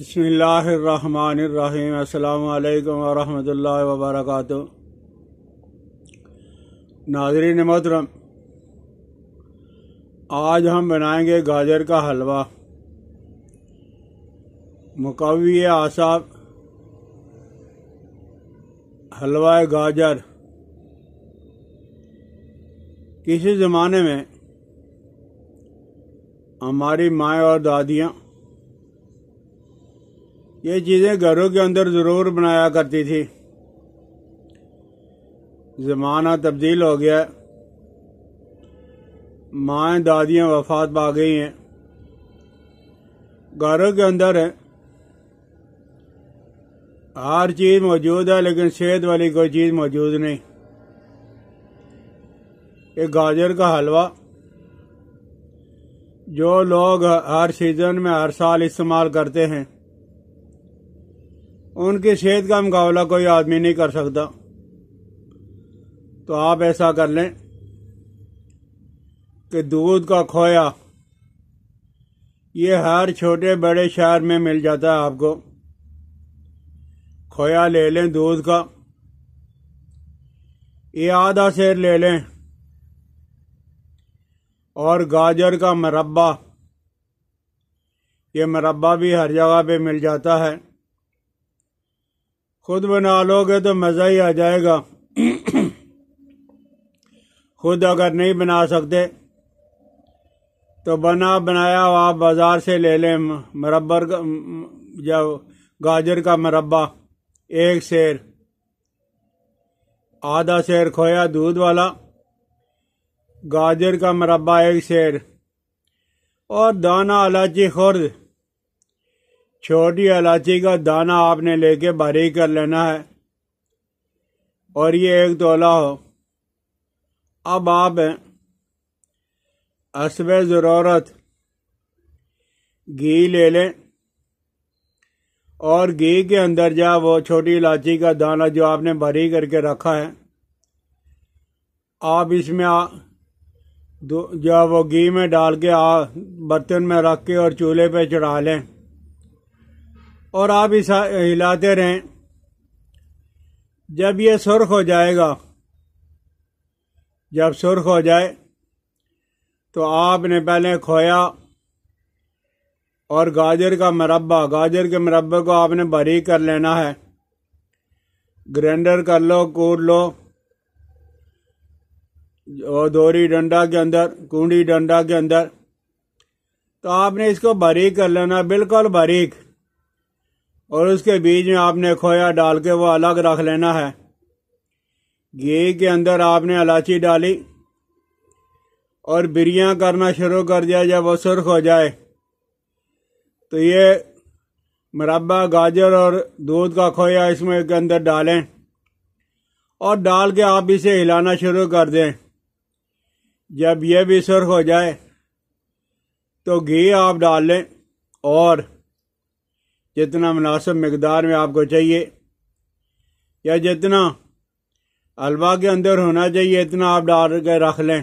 بسم اللہ الرحمن الرحیم السلام علیکم ورحمۃ اللہ وبرکاتہ ناظرین محترم آج ہم بنائیں گے گاجر کا حلوہ مقوی آصاب حلوہ گاجر کسی زمانے میں ہماری مائیں اور دادیاں یہ چیزیں گھروں کے اندر ضرور بنایا کرتی تھی زمانہ تبدیل ہو گیا مائیں دادیاں وفات پا گئی ہیں گھروں کے اندر ہیں ہر چیز موجود ہے لیکن صحت والی کوئی چیز موجود نہیں ایک گاجر کا حلوہ جو لوگ ہر سیزن میں ہر سال استعمال کرتے ہیں ان کی صحت کا مقابلہ کوئی آدمی نہیں کر سکتا تو آپ ایسا کر لیں کہ دودھ کا کھویا یہ ہر چھوٹے بڑے شہر میں مل جاتا ہے آپ کو کھویا لے لیں دودھ کا یہ آدھا سیر لے لیں اور گاجر کا مربع یہ مربع بھی ہر جگہ پہ مل جاتا ہے خود بنا لو گے تو مزہ ہی آ جائے گا خود اگر نہیں بنا سکتے تو بنا بنایا آپ بازار سے لے لیں مربر یا گاجر کا مربع ایک سیر آدھا سیر کھویا دودھ والا گاجر کا مربع ایک سیر اور دانہ الائچی خورد چھوٹی الائچی کا دانہ آپ نے لے کے بھاری کر لینا ہے اور یہ ایک تولا ہو اب آپ اسب ضرورت گھی لے لیں اور گھی کے اندر جا وہ چھوٹی الائچی کا دانہ جو آپ نے بھری کر کے رکھا ہے آپ اس میں جو وہ گھی میں ڈال کے برتن میں رکھ کے اور چولہے پہ چڑھا لیں اور آپ اس ہلاتے رہیں جب یہ سرخ ہو جائے گا جب سرخ ہو جائے تو آپ نے پہلے کھویا اور گاجر کا مربع گاجر کے مربع کو آپ نے بری کر لینا ہے گرینڈر کر لو کور لو اور دوری ڈنڈا کے اندر کونڈی ڈنڈا کے اندر تو آپ نے اس کو بری کر لینا بالکل باریک اور اس کے بیچ میں آپ نے کھویا ڈال کے وہ الگ رکھ لینا ہے گھی کے اندر آپ نے الائچی ڈالی اور بریاں کرنا شروع کر دیا جب وہ سرخ ہو جائے تو یہ مربع گاجر اور دودھ کا کھویا اس میں کے اندر ڈالیں اور ڈال کے آپ اسے ہلانا شروع کر دیں جب یہ بھی سرخ ہو جائے تو گھی آپ ڈال لیں اور جتنا مناسب مقدار میں آپ کو چاہیے یا جتنا حلوہ کے اندر ہونا چاہیے اتنا آپ ڈال کے رکھ لیں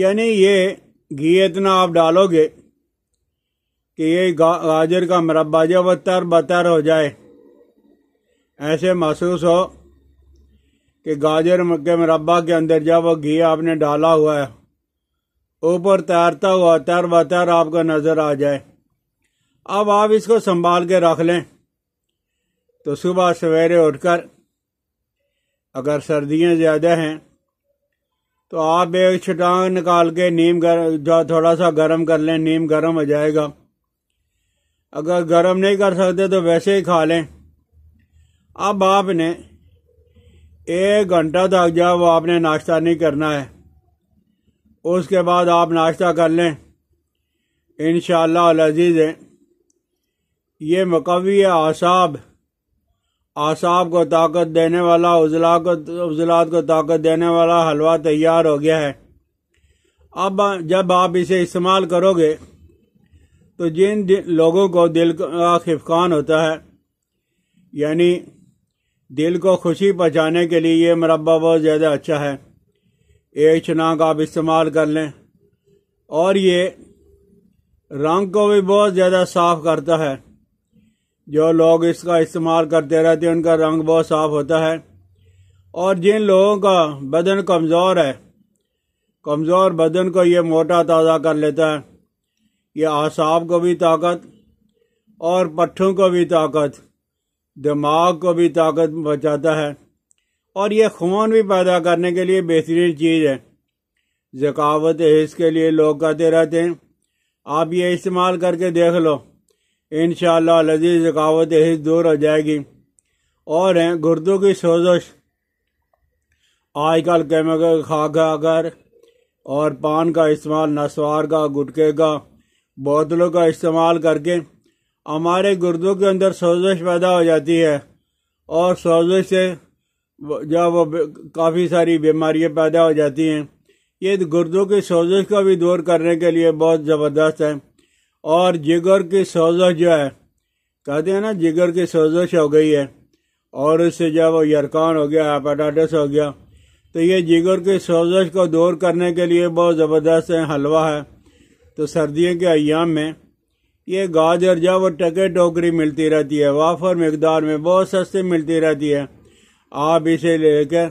یعنی یہ گھی اتنا آپ ڈالو گے کہ یہ گاجر کا مربع جو وہ تر بتر ہو جائے ایسے محسوس ہو کہ گاجر کے مربع کے اندر جب وہ گھی آپ نے ڈالا ہوا ہے اوپر تیرتا ہوا تر بتر آپ کو نظر آ جائے اب آپ اس کو سنبھال کے رکھ لیں تو صبح سویرے اٹھ کر اگر سردیاں زیادہ ہیں تو آپ ایک چھٹانگ نکال کے نیم گرم جو تھوڑا سا گرم کر لیں نیم گرم ہو جائے گا اگر گرم نہیں کر سکتے تو ویسے ہی کھا لیں اب آپ نے ایک گھنٹہ تک جب آپ نے ناشتہ نہیں کرنا ہے اس کے بعد آپ ناشتہ کر لیں انشاءاللہ شاء اللہ یہ مقوی اعصاب اعصاب کو طاقت دینے والا عضلا کو عضلات کو طاقت دینے والا حلوہ تیار ہو گیا ہے اب جب آپ اسے استعمال کرو گے تو جن لوگوں کو دل کا خفقان ہوتا ہے یعنی دل کو خوشی پہنچانے کے لیے یہ مربع بہت زیادہ اچھا ہے ایک چناک آپ استعمال کر لیں اور یہ رنگ کو بھی بہت زیادہ صاف کرتا ہے جو لوگ اس کا استعمال کرتے رہتے ہیں ان کا رنگ بہت صاف ہوتا ہے اور جن لوگوں کا بدن کمزور ہے کمزور بدن کو یہ موٹا تازہ کر لیتا ہے یہ اعصاب کو بھی طاقت اور پٹھوں کو بھی طاقت دماغ کو بھی طاقت بچاتا ہے اور یہ خون بھی پیدا کرنے کے لیے بہترین چیز ہے ذکاوت حص کے لیے لوگ کہتے رہتے ہیں آپ یہ استعمال کر کے دیکھ لو انشاءاللہ لذیذ ثقاوت حص دور ہو جائے گی اور ہیں گردوں کی سوزش آج کل کیمیکل کھا کھا کر اور پان کا استعمال نسوار کا گٹکے کا بوتلوں کا استعمال کر کے ہمارے گردوں کے اندر سوزش پیدا ہو جاتی ہے اور سوزش سے جب وہ کافی ساری بیماریاں پیدا ہو جاتی ہیں یہ گردوں کی سوزش کا بھی دور کرنے کے لیے بہت زبردست ہے اور جگر کی سوزش جو ہے کہتے ہیں نا جگر کی سوزش ہو گئی ہے اور اس سے جب وہ یرکان ہو گیا ہیپاٹائٹس ہو گیا تو یہ جگر کی سوزش کو دور کرنے کے لیے بہت زبردست ہے حلوہ ہے تو سردیوں کے ایام میں یہ گاجر جب وہ ٹکے ٹوکری ملتی رہتی ہے وافر مقدار میں بہت سستی ملتی رہتی ہے آپ اسے لے کر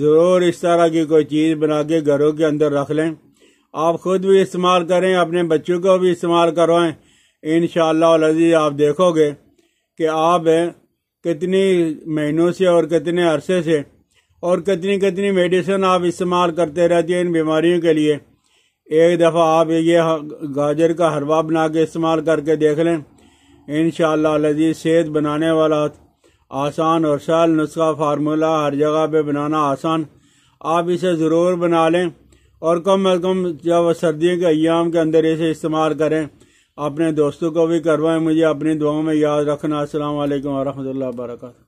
ضرور اس طرح کی کوئی چیز بنا کے گھروں کے اندر رکھ لیں آپ خود بھی استعمال کریں اپنے بچوں کو بھی استعمال کروائیں ان شاء اللہ آپ دیکھو گے کہ آپ کتنی مہینوں سے اور کتنے عرصے سے اور کتنی کتنی میڈیسن آپ استعمال کرتے رہتے ہیں ان بیماریوں کے لیے ایک دفعہ آپ یہ گاجر کا حلوہ بنا کے استعمال کر کے دیکھ لیں ان شاء اللہ صحت بنانے والا آسان اور سال نسخہ فارمولہ ہر جگہ پہ بنانا آسان آپ اسے ضرور بنا لیں اور کم از کم جب سردیوں کے ایام کے اندر اسے استعمال کریں اپنے دوستوں کو بھی کروائیں مجھے اپنی دعاؤں میں یاد رکھنا السلام علیکم ورحمۃ اللہ وبرکاتہ